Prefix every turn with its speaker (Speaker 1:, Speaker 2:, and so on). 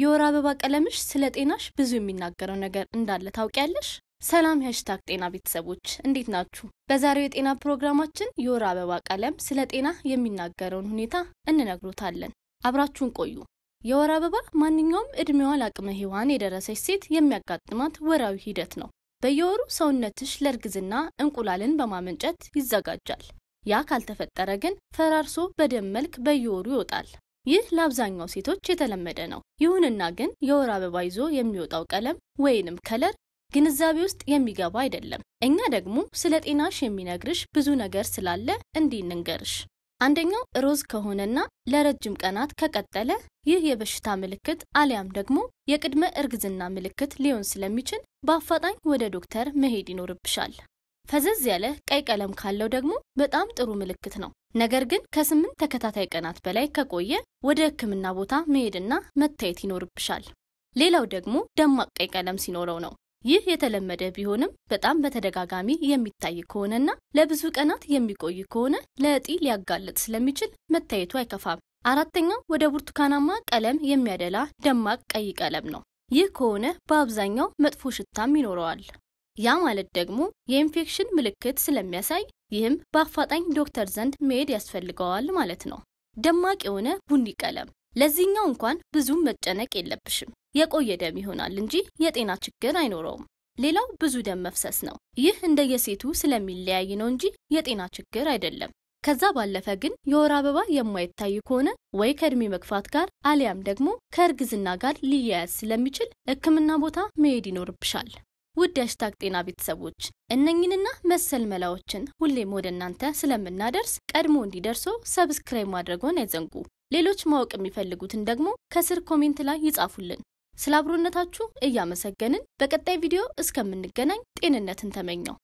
Speaker 1: የወር አበባ ቀለምሽ ስለ ጤናሽ ብዙ የሚናገረው ነገር እንዳለ ታውቂያለሽ? ሰላም ሄሽታግ ጤና ቤተሰቦች እንዴት ናችሁ? በዛሬው የጤና ፕሮግራማችን የወር አበባ ቀለም ስለ ጤና የሚናገረውን ሁኔታ እንነግሮታለን። አብራችሁን ቆዩ። የወር አበባ ማንኛውም እድሜዋ ለአቅመ ሔዋን የደረሰች ሴት የሚያጋጥማት ወራዊ ሂደት ነው። በየወሩ ሰውነትሽ ለእርግዝና እንቁላልን በማመንጨት ይዘጋጃል። ያ ካልተፈጠረ ግን ፈራርሶ በደም መልክ በየወሩ ይወጣል። ይህ ለአብዛኛው ሴቶች የተለመደ ነው። ይሁንና ግን የወር አበባ ይዞ የሚወጣው ቀለም ወይንም ከለር ግንዛቤ ውስጥ የሚገባ አይደለም። እኛ ደግሞ ስለ ጤናሽ የሚነግርሽ ብዙ ነገር ስላለ እንዲህ እንንገርሽ። አንደኛው ሮዝ ከሆነና ለረጅም ቀናት ከቀጠለ ይህ የበሽታ ምልክት አሊያም ደግሞ የቅድመ እርግዝና ምልክት ሊሆን ስለሚችል በአፋጣኝ ወደ ዶክተር መሄድ ይኖርብሻል። ፈዘዝ ያለ ቀይ ቀለም ካለው ደግሞ በጣም ጥሩ ምልክት ነው። ነገር ግን ከስምንት ተከታታይ ቀናት በላይ ከቆየ ወደ ሕክምና ቦታ መሄድና መታየት ይኖርብሻል። ሌላው ደግሞ ደማቅ ቀይ ቀለም ሲኖረው ነው። ይህ የተለመደ ቢሆንም በጣም በተደጋጋሚ የሚታይ ከሆነና ለብዙ ቀናት የሚቆይ ከሆነ ለእጢ ሊያጋለጥ ስለሚችል መታየቱ አይከፋም። አራተኛው ወደ ብርቱካናማ ቀለም የሚያደላ ደማቅ ቀይ ቀለም ነው። ይህ ከሆነ በአብዛኛው መጥፎ ሽታም ይኖረዋል። ያ ማለት ደግሞ የኢንፌክሽን ምልክት ስለሚያሳይ ይህም በአፋጣኝ ዶክተር ዘንድ መሄድ ያስፈልገዋል ማለት ነው። ደማቅ የሆነ ቡኒ ቀለም፣ ለዚህኛው እንኳን ብዙም መጨነቅ የለብሽም። የቆየ ደም ይሆናል እንጂ የጤና ችግር አይኖረውም። ሌላው ብዙ ደም መፍሰስ ነው። ይህ እንደየሴቱ ስለሚለያይ ነው እንጂ የጤና ችግር አይደለም። ከዛ ባለፈ ግን የወር አበባ የማይታይ ከሆነ ወይ ከእድሜ መግፋት ጋር አሊያም ደግሞ ከእርግዝና ጋር ሊያያዝ ስለሚችል ሕክምና ቦታ መሄድ ይኖርብሻል። ውድ የሃሽታግ ጤና ቤተሰቦች እነኝንና መሰል መላዎችን ሁሌም ወደ እናንተ ስለምናደርስ ቀድሞ እንዲደርሶ ሰብስክራይብ ማድረጎን አይዘንጉ። ሌሎች ማወቅ የሚፈልጉትን ደግሞ ከስር ኮሜንት ላይ ይጻፉልን። ስለ አብሮነታችሁ እያመሰገንን በቀጣይ ቪዲዮ እስከምንገናኝ ጤንነትን ተመኘው።